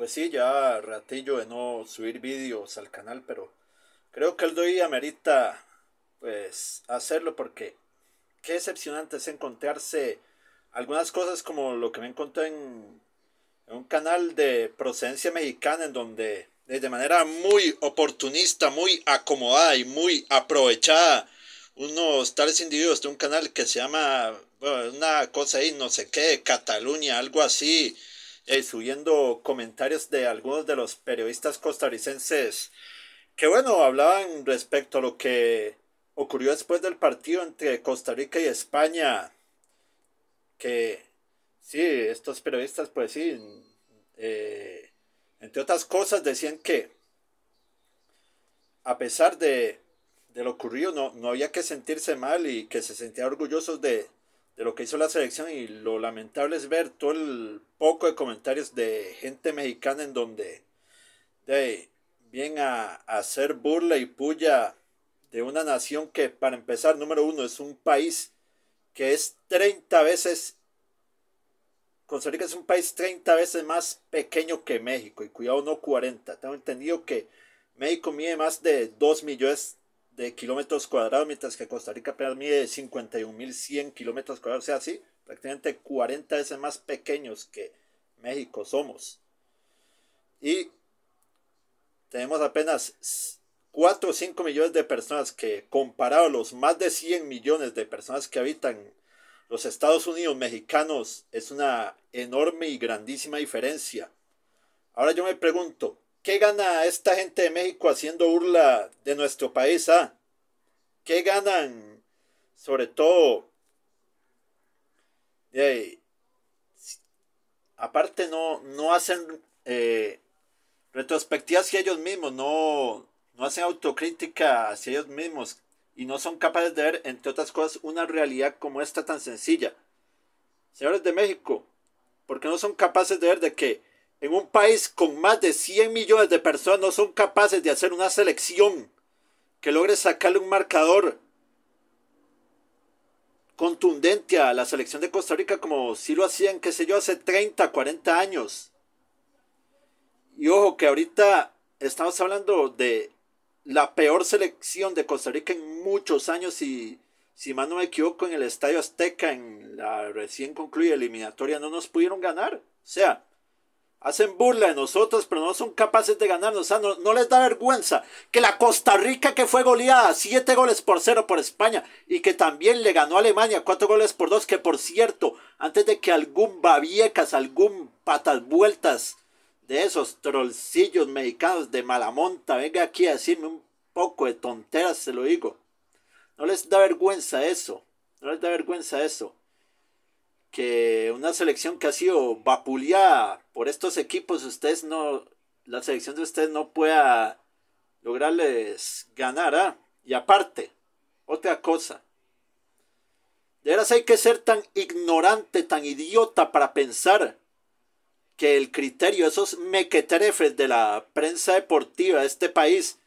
Pues sí, ya ratillo de no subir vídeos al canal, pero creo que el doy amerita pues hacerlo porque qué decepcionante es encontrarse algunas cosas como lo que me encontré en, en un canal de procedencia mexicana en donde de manera muy oportunista, muy acomodada y muy aprovechada unos tales individuos de un canal que se llama bueno, una cosa ahí, no sé qué, Cataluña, algo así, eh, subiendo comentarios de algunos de los periodistas costarricenses que, bueno, hablaban respecto a lo que ocurrió después del partido entre Costa Rica y España. Que sí, estos periodistas, pues sí, mm, eh, entre otras cosas, decían que a pesar de, lo ocurrido, no, no había que sentirse mal y que se sentía orgullosos de, de lo que hizo la selección y lo lamentable es ver todo el poco de comentarios de gente mexicana en donde de, a, hacer burla y puya de una nación que para empezar, número uno, es un país que es 30 veces, Costa que es un país 30 veces más pequeño que México y cuidado no 40, tengo entendido que México mide más de 2 millones de kilómetros cuadrados, mientras que Costa Rica apenas mide 51.100 kilómetros cuadrados, o sea, sí, prácticamente 40 veces más pequeños que México somos. Y tenemos apenas 4 o 5 millones de personas que comparado a los más de 100 millones de personas que habitan los Estados Unidos mexicanos es una enorme y grandísima diferencia. Ahora yo me pregunto, ¿Qué gana esta gente de México haciendo burla de nuestro país? Ah? ¿Qué ganan? Sobre todo... aparte no, no hacen Retrospectiva eh, retrospectivas hacia ellos mismos, no, no hacen autocrítica hacia ellos mismos y no son capaces de ver, entre otras cosas, una realidad como esta tan sencilla. Señores de México, porque no son capaces de ver de que en un país con más de 100 millones de personas no son capaces de hacer una selección que logre sacarle un marcador contundente a la selección de Costa Rica como si lo hacían, qué sé yo, hace 30, 40 años. Y ojo que ahorita estamos hablando de la peor selección de Costa Rica en muchos años y si más no me equivoco en el Estadio Azteca en la recién concluida eliminatoria no nos pudieron ganar. O sea, Hacen burla de nosotros, pero no son capaces de ganarnos. no, les da vergüenza que la Costa Rica que fue goleada 7 goles por 0 por España y que también le ganó a Alemania 4 goles por 2, que por cierto, antes de que algún babiecas, algún patas vueltas de esos trollcillos mexicanos de Malamonta venga aquí a decirme un poco de tonteras, se lo digo. No les da vergüenza eso. No les da vergüenza eso que una selección que ha sido vapuleada por estos equipos, ustedes no, la selección de ustedes no pueda lograrles ganar. ¿ah? Y aparte, otra cosa, de veras hay que ser tan ignorante, tan idiota para pensar que el criterio, esos mequetrefes de la prensa deportiva de este país,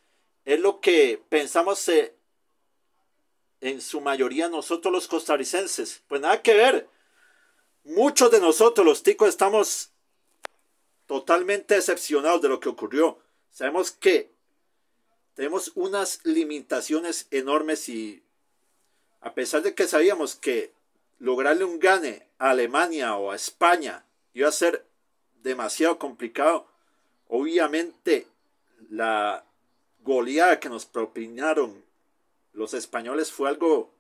es lo que pensamos eh, en su mayoría nosotros los costarricenses. Pues nada que ver. Muchos de nosotros, los ticos, estamos totalmente decepcionados de lo que ocurrió. Sabemos que tenemos unas limitaciones enormes y a pesar de que sabíamos que lograrle un gane a Alemania o a España iba a ser demasiado complicado, obviamente la goleada que nos propinaron los españoles fue algo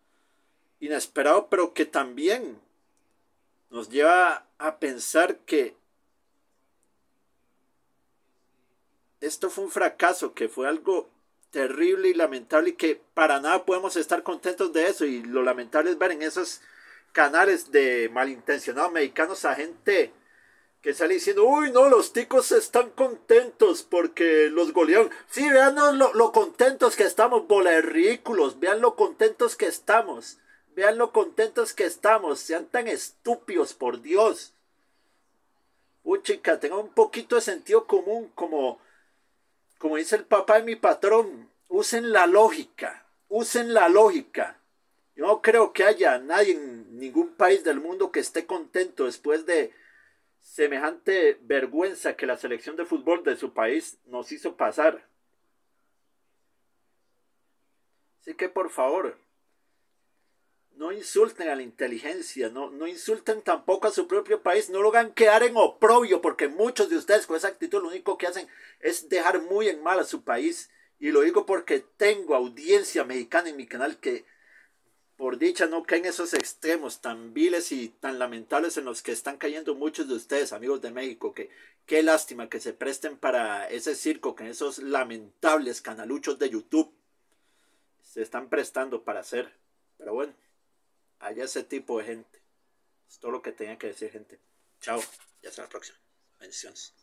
inesperado, pero que también nos lleva a pensar que esto fue un fracaso, que fue algo terrible y lamentable y que para nada podemos estar contentos de eso. Y lo lamentable es ver en esos canales de malintencionados mexicanos a gente que sale diciendo, uy, no, los ticos están contentos porque los golearon. Sí, vean lo, contentos que estamos, bola vean lo contentos que estamos. Vean lo contentos que estamos. Sean tan estúpidos, por Dios. Uy, chica, tengan un poquito de sentido común, como, como dice el papá de mi patrón. Usen la lógica. Usen la lógica. Yo no creo que haya nadie en ningún país del mundo que esté contento después de semejante vergüenza que la selección de fútbol de su país nos hizo pasar. Así que por favor, no insulten a la inteligencia, no, no insulten tampoco a su propio país, no lo hagan quedar en oprobio, porque muchos de ustedes con esa actitud lo único que hacen es dejar muy en mal a su país. Y lo digo porque tengo audiencia mexicana en mi canal que, por dicha, no caen esos extremos tan viles y tan lamentables en los que están cayendo muchos de ustedes, amigos de México, que qué lástima que se presten para ese circo, que esos lamentables canaluchos de YouTube se están prestando para hacer. Pero bueno allá ese tipo de gente. Es todo lo que tenía que decir, gente. Chao. Y hasta la próxima. Bendiciones.